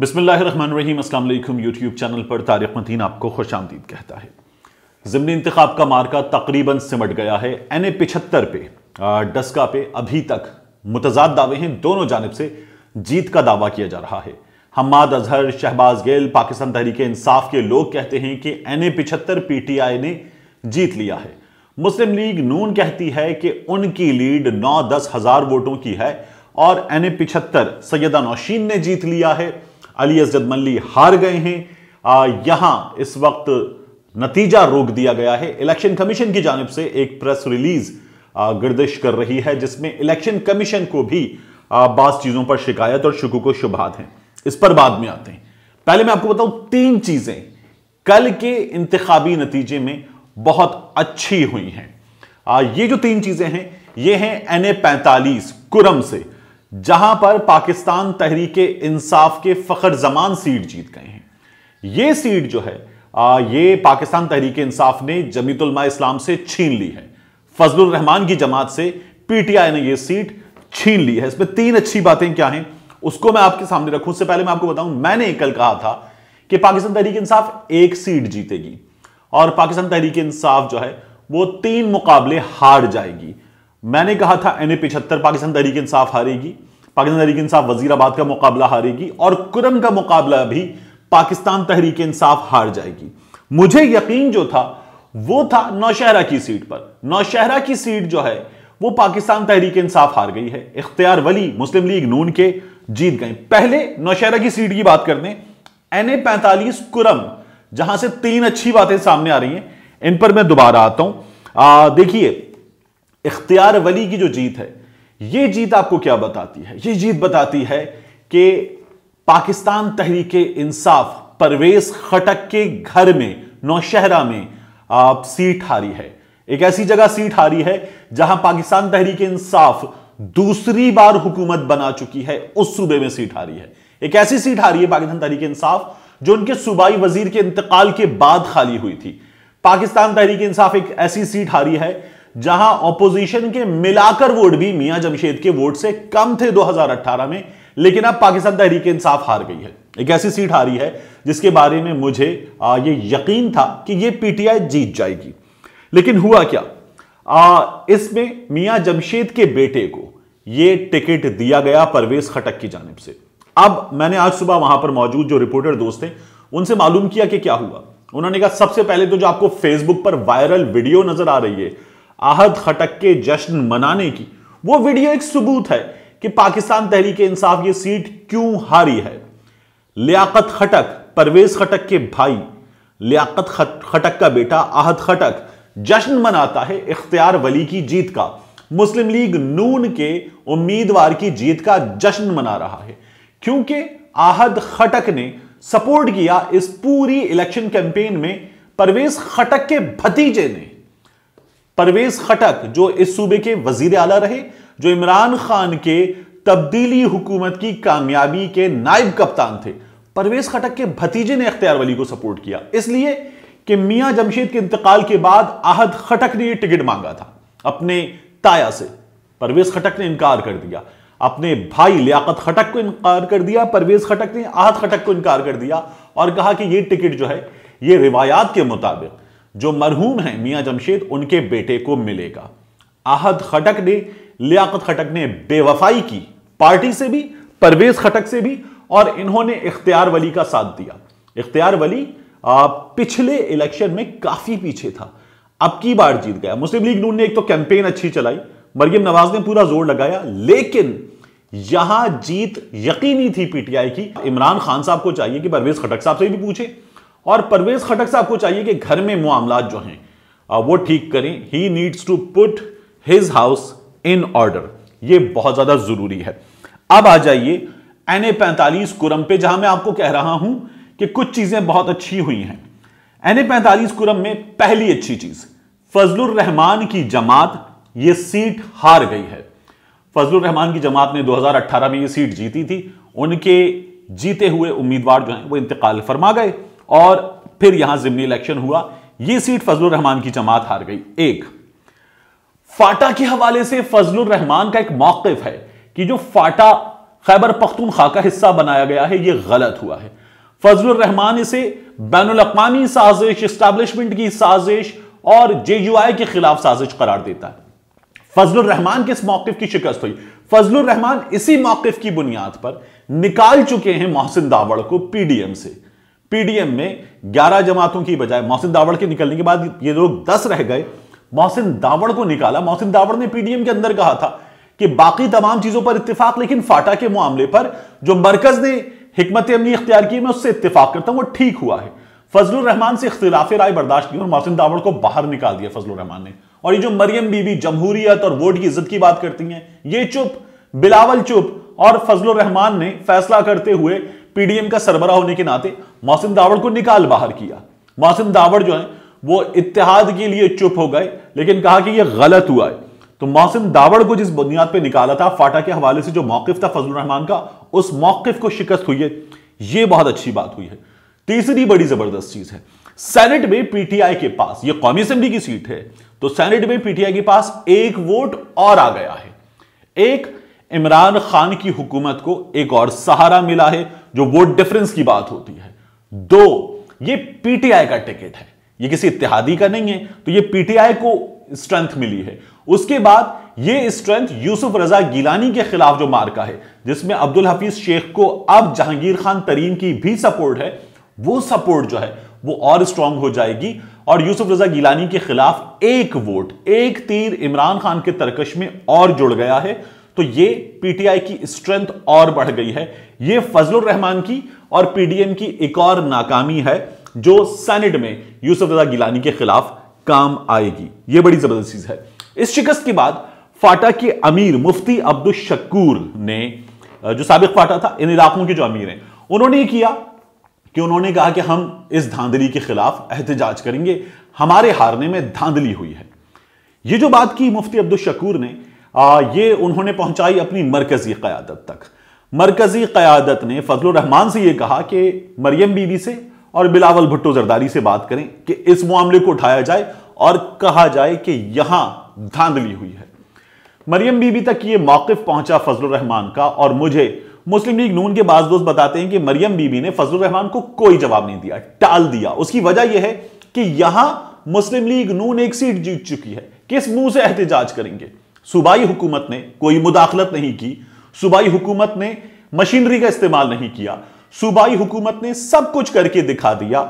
बिसमीम अल्लाम YouTube channel पर तारिक मतीन आपको खुश आमदीद कहता है ज़मनी इंतखब का मार्का तकरीबन सिमट गया है एन ए पिछहत्तर पे डस्का पे अभी तक मुतजाद दावे हैं दोनों जानब से जीत का दावा किया जा रहा है हमाद अजहर शहबाज गेल पाकिस्तान तहरीक इंसाफ के लोग कहते हैं कि एन ए पिछहत्तर पी टी आई ने जीत लिया है मुस्लिम लीग नून कहती है कि उनकी लीड नौ दस हज़ार वोटों की है और एन ए पिछहत्तर सैदा नौशीन ने जीत लिया है अली असद मल्ली हार गए हैं यहां इस वक्त नतीजा रोक दिया गया है इलेक्शन कमीशन की जानब से एक प्रेस रिलीज गर्दिश कर रही है जिसमें इलेक्शन कमीशन को भी बास चीजों पर शिकायत और शुक्र को शुभात हैं इस पर बाद में आते हैं पहले मैं आपको बताऊं तीन चीजें कल के इंतबी नतीजे में बहुत अच्छी हुई हैं ये जो तीन चीजें हैं ये हैं एन ए पैंतालीस कुरम से जहां पर पाकिस्तान तहरीक इंसाफ के फखर जमान सीट जीत गए हैं यह सीट जो है आ, ये पाकिस्तान तहरीक इंसाफ ने जमीतुलमा इस्लाम से छीन ली है फजलुर रहमान की जमात से पीटीआई ने यह सीट छीन ली है इसमें तीन अच्छी बातें क्या हैं उसको मैं आपके सामने रखूं उससे पहले मैं आपको बताऊं मैंने कल कहा था कि पाकिस्तान तहरीक इंसाफ एक सीट जीतेगी और पाकिस्तान तहरीक इंसाफ जो है वो तीन मुकाबले हार जाएगी मैंने कहा था एन ए पिछहत्तर पाकिस्तान तहरीक इंसाफ हारेगी पाकिस्तान तहरीक इंसाफ वजीराबाद का मुकाबला हारेगी और कुरम का मुकाबला भी पाकिस्तान तहरीक इंसाफ हार जाएगी मुझे यकीन जो था वो था नौशहरा की सीट पर नौशहरा की सीट जो है वो पाकिस्तान तहरीक इंसाफ हार गई है इख्तियार वली मुस्लिम लीग नून के जीत गए पहले नौशहरा की सीट की बात कर दें एन ए पैंतालीस कुरम जहां से तीन अच्छी बातें सामने आ रही हैं इन पर मैं दोबारा आता हूं देखिए इख्तियार वली की जो जीत है यह जीत आपको क्या बताती है यह जीत बताती है कि पाकिस्तान तहरीक इंसाफ परवेज खटक के घर में नौशहरा में आप सीट हारी है एक ऐसी जगह सीट हारी है जहां पाकिस्तान तहरीक इंसाफ दूसरी बार हुकूमत बना चुकी है उस सूबे में सीट हारी है एक ऐसी सीट हारी है पाकिस्तान तहरीक इंसाफ जो उनके सूबाई वजीर के इंतकाल के बाद खाली हुई थी पाकिस्तान तहरीक इंसाफ एक ऐसी सीट हारी है जहां ऑपोजिशन के मिलाकर वोट भी मियां जमशेद के वोट से कम थे 2018 में लेकिन अब पाकिस्तान तहरीक इंसाफ हार गई है एक ऐसी सीट हारी है जिसके बारे में मुझे आ, ये यकीन था कि ये पीटीआई जीत जाएगी लेकिन हुआ क्या आ, इसमें मियां जमशेद के बेटे को ये टिकट दिया गया परवेज खटक की जानब से अब मैंने आज सुबह वहां पर मौजूद जो रिपोर्टर दोस्त थे उनसे मालूम किया कि क्या हुआ उन्होंने कहा सबसे पहले तो जो आपको फेसबुक पर वायरल वीडियो नजर आ रही है आहद खटक के जश्न मनाने की वो वीडियो एक सबूत है कि पाकिस्तान तहरीक इंसाफ ये सीट क्यों हारी है लियाकत खटक परवेज खटक के भाई लियाकत खटक का बेटा आहद खटक जश्न मनाता है इख्तियार वली की जीत का मुस्लिम लीग नून के उम्मीदवार की जीत का जश्न मना रहा है क्योंकि आहद खटक ने सपोर्ट किया इस पूरी इलेक्शन कैंपेन में परवेज खटक के भतीजे ने परवेज खटक जो इस सूबे के वजीर आला रहे जो इमरान खान के तब्दीली हुकूमत की कामयाबी के नायब कप्तान थे परवेज खटक के भतीजे ने अख्तियार वली को सपोर्ट किया इसलिए कि मियां जमशेद के इंतकाल के बाद आहद खटक ने यह टिकट मांगा था अपने ताया से परवेज खटक ने इनकार कर दिया अपने भाई लियाकत खटक को इनकार कर दिया परवेज खटक ने आहद खटक को इनकार कर दिया और कहा कि यह टिकट जो है यह रिवायात के मुताबिक जो मरहूम हैं मियाँ जमशेद उनके बेटे को मिलेगा आहद खटक ने लियाकत खटक ने बेवफाई की पार्टी से भी परवेज खटक से भी और इन्होंने इख्तियार वली का साथ दिया इख्तियार वली आ, पिछले इलेक्शन में काफी पीछे था अब की बार जीत गया मुस्लिम लीग नून ने एक तो कैंपेन अच्छी चलाई मरियम नवाज ने पूरा जोर लगाया लेकिन यहां जीत यकीनी थी पीटीआई की इमरान खान साहब को चाहिए कि परवेज खटक साहब से भी पूछे और परवेज खटक साहब को चाहिए कि घर में मामला जो हैं वो ठीक करें ही needs to put his house in order ये बहुत ज्यादा जरूरी है अब आ जाइए एन ए पैंतालीस कुरम पे जहां मैं आपको कह रहा हूं कि कुछ चीजें बहुत अच्छी हुई हैं एन ए पैंतालीस कुरम में पहली अच्छी चीज फजलुर रहमान की जमात ये सीट हार गई है फजलुर रहमान की जमात ने 2018 में ये सीट जीती थी उनके जीते हुए उम्मीदवार जो हैं वो इंतकाल फरमा गए और फिर यहां जिमनी इलेक्शन हुआ यह सीट फजलुर रहमान की जमात हार गई एक फाटा के हवाले से फजलुर रहमान का एक मौकफ है कि जो फाटा खैबर खा का हिस्सा बनाया गया है यह गलत हुआ है फजलुर रहमान इसे बैन अवी साजिश इस्टेब्लिशमेंट की साजिश और जे यू आई के खिलाफ साजिश करार देता है फजलुर रहमान के इस मौकफ की शिकस्त हुई फजलुर रहमान इसी मौकफ की बुनियाद पर निकाल चुके हैं मोहसिन दावड़ को पीडीएम से पीडीएम में 11 जमातों की बजाय मोहसिन दावड़ के निकलने के बाद ये लोग 10 रह गए मोहसिन दावड़ को निकाला मोहसिन दावड़ ने पीडीएम के अंदर कहा था कि बाकी तमाम चीजों पर इतफाक लेकिन फाटा के मामले पर जो मरकज ने हमत अमली इख्तियार की मैं उससे इतफाक करता हूं वो ठीक हुआ है फजल रहमान से इख्तिलाफ राय बर्दाश्त की और मोहसिन दावड़ को बाहर निकाल दिया फजल रहमान ने और ये जो मरियम बीबी जमहूरियत और वोट की इज्जत की बात करती हैं ये चुप बिलावल चुप और फजल रहमान ने फैसला करते हुए पीडीएम का सरबरा होने के नाते मोहसिन दावड़ को निकाल बाहर किया मोहसिन दावड़ जो है वो इतिहाद के लिए चुप हो गए लेकिन कहा कि यह गलत हुआ है तो मोहसिन दावड़ को जिस बुनियाद पर निकाला था फाटा के हवाले से जो मौकफ था फजल रहमान का उस मौकफ को शिकस्त हुई है यह बहुत अच्छी बात हुई है तीसरी बड़ी जबरदस्त चीज है सेनेट में पीटीआई के पास यह कौमी असेंबली की सीट है तो सेनेट में पीटीआई के पास एक वोट और आ गया है एक इमरान खान की हुकूमत को एक और सहारा मिला है जो वोट डिफरेंस की बात होती है दो ये पीटीआई का टिकट है ये किसी इत्यादि का नहीं है तो ये पीटीआई को स्ट्रेंथ मिली है उसके बाद ये स्ट्रेंथ यूसुफ रजा गिलानी के खिलाफ जो मार्का है जिसमें अब्दुल हफीज शेख को अब जहांगीर खान तरीन की भी सपोर्ट है वो सपोर्ट जो है वो और स्ट्रांग हो जाएगी और यूसुफ रजा गिलानी के खिलाफ एक वोट एक तीर इमरान खान के तरकश में और जुड़ गया है तो ये पीटीआई की स्ट्रेंथ और बढ़ गई है ये फजलुर रहमान की और पीडीएम की एक और नाकामी है जो सेनेट में यूसुफ रजा गिलानी के खिलाफ काम आएगी ये बड़ी जबरदस्त चीज है इस शिकस्त के बाद फाटा के अमीर मुफ्ती अब्दुल शक्ूर ने जो सबक फाटा था इन इलाकों के जो अमीर हैं उन्होंने किया कि उन्होंने कहा कि हम इस धांधली के खिलाफ एहतजाज करेंगे हमारे हारने में धांधली हुई है ये जो बात की मुफ्ती अब्दुल शक्ूर ने ये उन्होंने पहुंचाई अपनी मरकजी क़्यादत तक मरकजी क़्यादत ने फजल रहमान से यह कहा कि मरियम बीबी से और बिलावल भुट्टो जरदारी से बात करें कि इस मामले को उठाया जाए और कहा जाए कि यहां धांधली हुई है मरियम बीबी तक ये मौकफ पहुंचा फजल रहमान का और मुझे मुस्लिम लीग नून के बाद दोस्त बताते हैं कि मरियम बीबी ने फजल रहमान को कोई जवाब नहीं दिया टाल दिया उसकी वजह यह है कि यहां मुस्लिम लीग नून एक सीट जीत चुकी है किस मुंह से एहतजाज करेंगे सूबाई हुकूमत ने कोई मुदाखलत नहीं की सूबाई हुकूमत ने मशीनरी का इस्तेमाल नहीं किया सूबाई हुकूमत ने सब कुछ करके दिखा दिया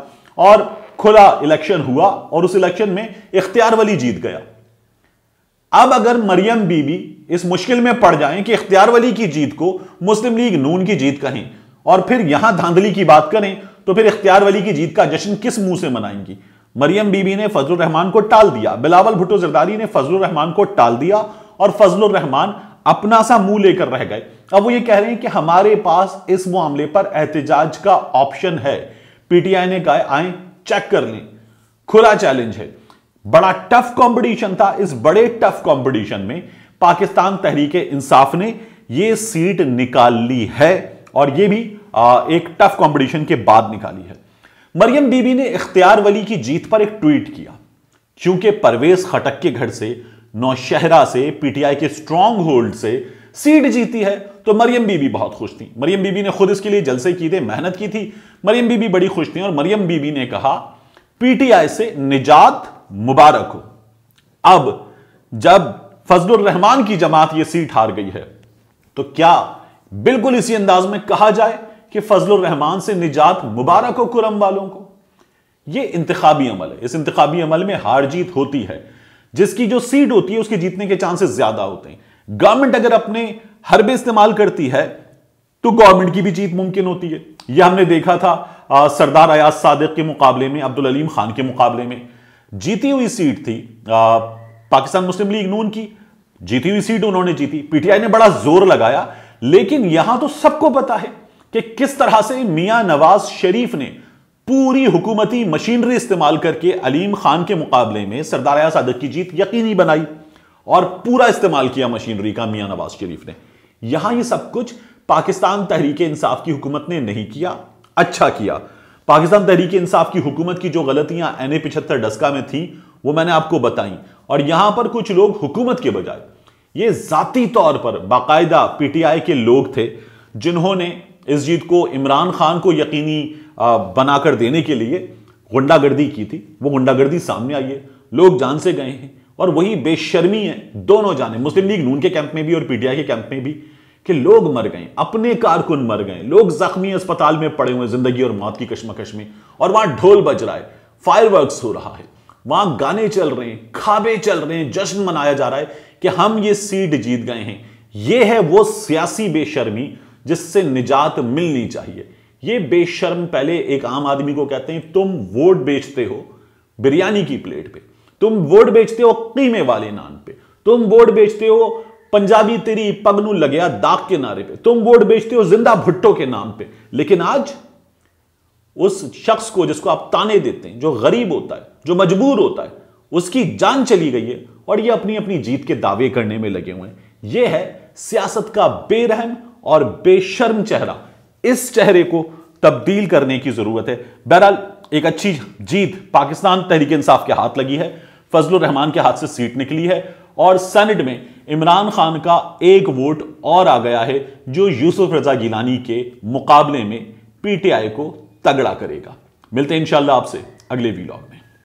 और खुला इलेक्शन हुआ और उस इलेक्शन में इख्तियार वली जीत गया अब अगर मरियम बीबी इस मुश्किल में पड़ जाएं कि इख्तियार वली की जीत को मुस्लिम लीग नून की जीत कहें और फिर यहां धांधली की बात करें तो फिर इख्तियार वली की जीत का जश्न किस मुंह से मनाएंगी मरियम बीबी ने फजल रहमान को टाल दिया बिलावल भुट्टो जरदारी ने फजल रहमान को टाल दिया और फजल रहमान अपना सा मुंह लेकर रह गए अब वो ये कह रहे हैं कि हमारे पास इस मामले पर एहतजाज का ऑप्शन है पीटीआई ने कहा आए चेक कर लें खुला चैलेंज है बड़ा टफ कंपटीशन था इस बड़े टफ कंपटीशन में पाकिस्तान तहरीक इंसाफ ने यह सीट निकाल ली है और यह भी आ, एक टफ कंपटीशन के बाद निकाली है मरियम बीबी ने इख्तियार वली की जीत पर एक ट्वीट किया क्योंकि परवेज खटक के घर से नौशहरा से पीटीआई के स्ट्रांग होल्ड से सीट जीती है तो मरियम बीबी बहुत खुश थी मरियम बीबी ने खुद इसके लिए जलसे की थे मेहनत की थी मरियम बीबी बड़ी खुश थी और मरियम बीबी ने कहा पीटीआई से निजात मुबारक हो अब जब फजलुर रहमान की जमात यह सीट हार गई है तो क्या बिल्कुल इसी अंदाज में कहा जाए कि फजलुर रहमान से निजात मुबारक हो कुरम वालों को यह इंतबी अमल है इस इंतबी अमल में हार जीत होती है जिसकी जो सीट होती है उसके जीतने के चांसेस ज्यादा होते हैं गवर्नमेंट अगर अपने हरबे इस्तेमाल करती है तो गवर्नमेंट की भी जीत मुमकिन होती है यह हमने देखा था सरदार अयाज सादिक के मुकाबले में अब्दुल अलीम खान के मुकाबले में जीती हुई सीट थी आ, पाकिस्तान मुस्लिम लीग नून की जीती हुई सीट उन्होंने जीती पीटीआई ने बड़ा जोर लगाया लेकिन यहां तो सबको पता है कि किस तरह से मियां नवाज शरीफ ने पूरी हुकूमती मशीनरी इस्तेमाल करके अलीम खान के मुकाबले में सरदार या सादक की जीत यकीनी बनाई और पूरा इस्तेमाल किया मशीनरी का मियाँ नवाज शरीफ ने यहां ये सब कुछ पाकिस्तान तहरीक इंसाफ की हुकूमत ने नहीं किया अच्छा किया पाकिस्तान तहरीक इंसाफ की हुकूमत की जो गलतियां एन ए पिछहत्तर डस्का में थी वो मैंने आपको बताई और यहां पर कुछ लोग हुकूमत के बजाय ये जाती तौर पर बाकायदा पीटीआई के लोग थे जिन्होंने इस जीत को इमरान खान को यकीनी बनाकर देने के लिए गुंडागर्दी की थी वो गुंडागर्दी सामने आई है लोग जान से गए हैं और वही बेशर्मी है दोनों जाने मुस्लिम लीग नून के कैंप में भी और पीटीआई के कैंप में भी कि लोग मर गए अपने कारकुन मर गए लोग जख्मी अस्पताल में पड़े हुए जिंदगी और मौत की कश्मकश में और वहां ढोल बज रहा है फायर हो रहा है वहां गाने चल रहे हैं खाबे चल रहे हैं जश्न मनाया जा रहा है कि हम ये सीट जीत गए हैं ये है वो सियासी बेशर्मी जिससे निजात मिलनी चाहिए ये बेशर्म पहले एक आम आदमी को कहते हैं तुम वोट बेचते हो बिरयानी की प्लेट पे तुम वोट बेचते हो कीमे वाले नान पे तुम वोट बेचते हो पंजाबी तेरी पगनू लगे दाग के नारे पे तुम वोट बेचते हो जिंदा भुट्टो के नाम पे लेकिन आज उस शख्स को जिसको आप ताने देते हैं जो गरीब होता है जो मजबूर होता है उसकी जान चली गई है और ये अपनी अपनी जीत के दावे करने में लगे हुए हैं ये है सियासत का बेरहम और बेशर्म चेहरा इस चेहरे को तब्दील करने की जरूरत है बहरहाल एक अच्छी जीत पाकिस्तान तहरीक इंसाफ के हाथ लगी है फजल रहमान के हाथ से सीट निकली है और सेनेट में इमरान खान का एक वोट और आ गया है जो यूसुफ रजा गिलानी के मुकाबले में पीटीआई को तगड़ा करेगा मिलते हैं इंशाल्लाह आपसे अगले वीलॉग में